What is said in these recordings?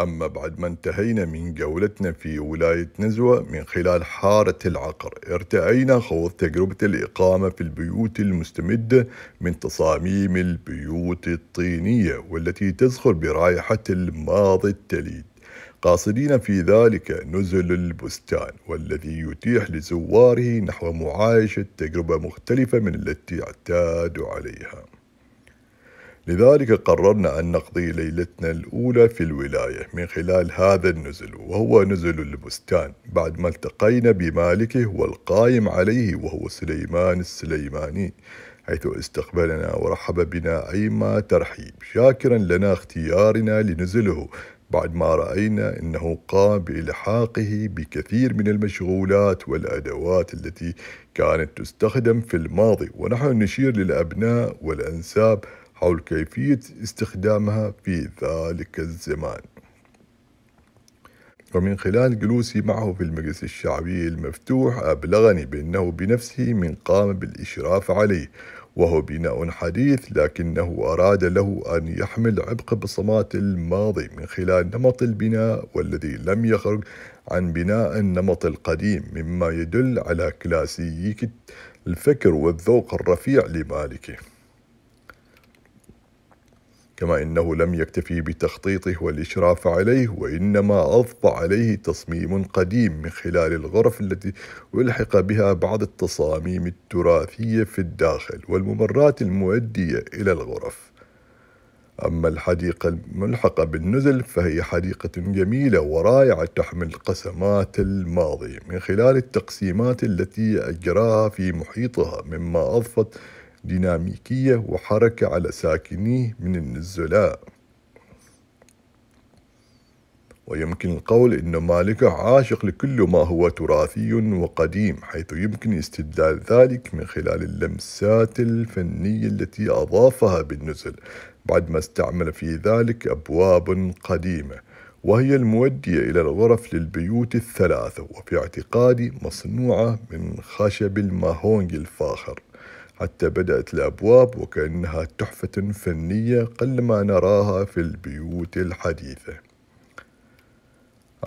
أما بعد ما انتهينا من جولتنا في ولاية نزوة من خلال حارة العقر ارتعينا خوض تجربة الإقامة في البيوت المستمدة من تصاميم البيوت الطينية والتي تزخر برائحة الماضي التليد قاصدين في ذلك نزل البستان والذي يتيح لزواره نحو معايشة تجربة مختلفة من التي اعتادوا عليها لذلك قررنا أن نقضي ليلتنا الأولى في الولاية من خلال هذا النزل وهو نزل البستان بعد ما التقينا بمالكه والقائم عليه وهو سليمان السليماني حيث استقبلنا ورحب بنا أيما ترحيب شاكرا لنا اختيارنا لنزله بعد ما رأينا أنه قام بإلحاقه بكثير من المشغولات والأدوات التي كانت تستخدم في الماضي ونحن نشير للأبناء والأنساب حول كيفية استخدامها في ذلك الزمان ومن خلال جلوسي معه في المجلس الشعبي المفتوح أبلغني بأنه بنفسه من قام بالإشراف عليه وهو بناء حديث لكنه أراد له أن يحمل عبق بصمات الماضي من خلال نمط البناء والذي لم يخرج عن بناء النمط القديم مما يدل على كلاسيك الفكر والذوق الرفيع لمالكه كما انه لم يكتفي بتخطيطه والاشراف عليه وانما اضفى عليه تصميم قديم من خلال الغرف التي الحق بها بعض التصاميم التراثيه في الداخل والممرات المؤديه الى الغرف اما الحديقه الملحقه بالنزل فهي حديقه جميله ورائعه تحمل قسمات الماضي من خلال التقسيمات التي اجراها في محيطها مما اضفت ديناميكية وحركة على ساكنيه من النزلاء ويمكن القول أن مالكه عاشق لكل ما هو تراثي وقديم حيث يمكن استدلال ذلك من خلال اللمسات الفنية التي أضافها بالنزل بعد ما استعمل في ذلك أبواب قديمة وهي المودية إلى الغرف للبيوت الثلاثة وفي اعتقادي مصنوعة من خشب الماهونج الفاخر حتى بدأت الأبواب وكأنها تحفة فنية قلما نراها في البيوت الحديثة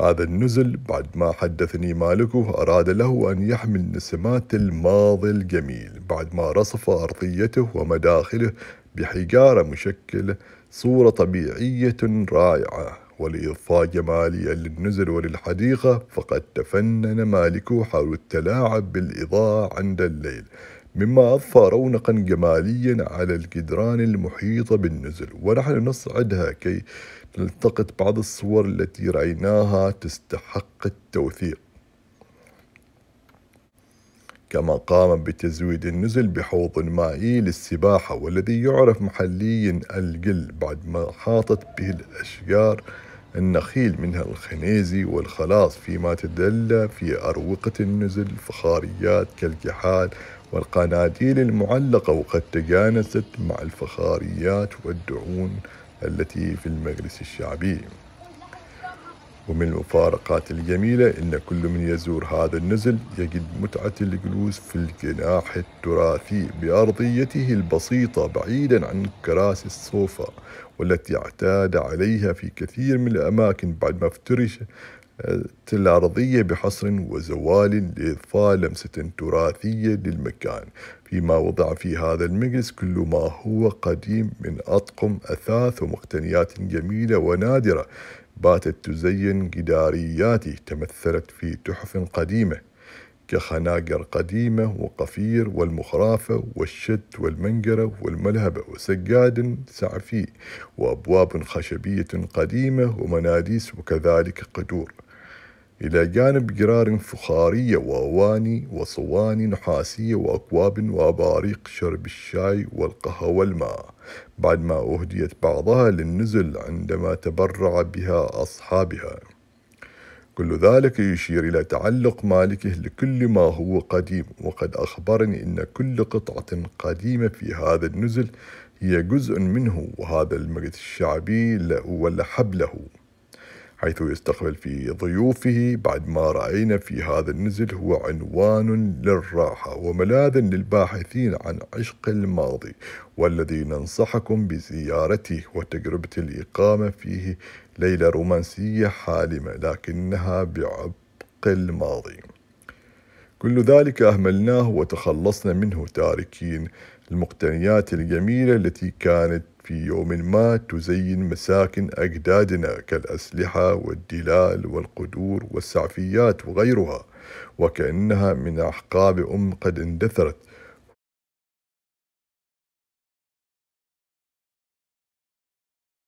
هذا النزل بعد ما حدثني مالكه أراد له أن يحمل نسمات الماضي الجميل بعد ما رصف أرضيته ومداخله بحجارة مشكلة صورة طبيعية رائعة ولإضفاء جمالية للنزل وللحديقة فقد تفنن مالكه حول التلاعب بالإضاءة عند الليل مما أضفى رونقا جماليا على الجدران المحيطة بالنزل ونحن نصعدها كي نلتقط بعض الصور التي رأيناها تستحق التوثيق كما قام بتزويد النزل بحوض مائي للسباحة والذي يعرف محليا الجل بعد ما حاطت به الأشجار النخيل منها الخنيزي والخلاص فيما تدلى في أروقة النزل فخاريات كالكحال والقناديل المعلقة وقد تجانست مع الفخاريات والدعون التي في المجلس الشعبي ومن المفارقات الجميلة إن كل من يزور هذا النزل يجد متعة الجلوس في الجناح التراثي بأرضيته البسيطة بعيدا عن كراسي الصوفة والتي اعتاد عليها في كثير من الأماكن بعد ما افترشت العرضية بحصر وزوال لإضفاء لمسة تراثية للمكان فيما وضع في هذا المجلس كل ما هو قديم من أطقم أثاث ومقتنيات جميلة ونادرة باتت تزين جدارياته تمثلت في تحف قديمة كخناجر قديمة وقفير والمخرافة والشت والمنجرة والملهبة وسجاد سعفي وأبواب خشبية قديمة ومناديس وكذلك قدور إلى جانب جرار فخارية وأواني وصواني نحاسية وأكواب وأباريق شرب الشاي والقهوة والماء بعد ما أهديت بعضها للنزل عندما تبرع بها أصحابها كل ذلك يشير إلى تعلق مالكه لكل ما هو قديم وقد أخبرني أن كل قطعة قديمة في هذا النزل هي جزء منه وهذا المجد الشعبي ولحبله حبله حيث يستقبل في ضيوفه بعد ما رأينا في هذا النزل هو عنوان للراحة وملاذ للباحثين عن عشق الماضي والذي ننصحكم بزيارته وتجربة الإقامة فيه ليلة رومانسية حالمة لكنها بعبق الماضي كل ذلك أهملناه وتخلصنا منه تاركين المقتنيات الجميلة التي كانت في يوم ما تزين مساكن أجدادنا كالأسلحة والدلال والقدور والسعفيات وغيرها وكأنها من أحقاب أم قد اندثرت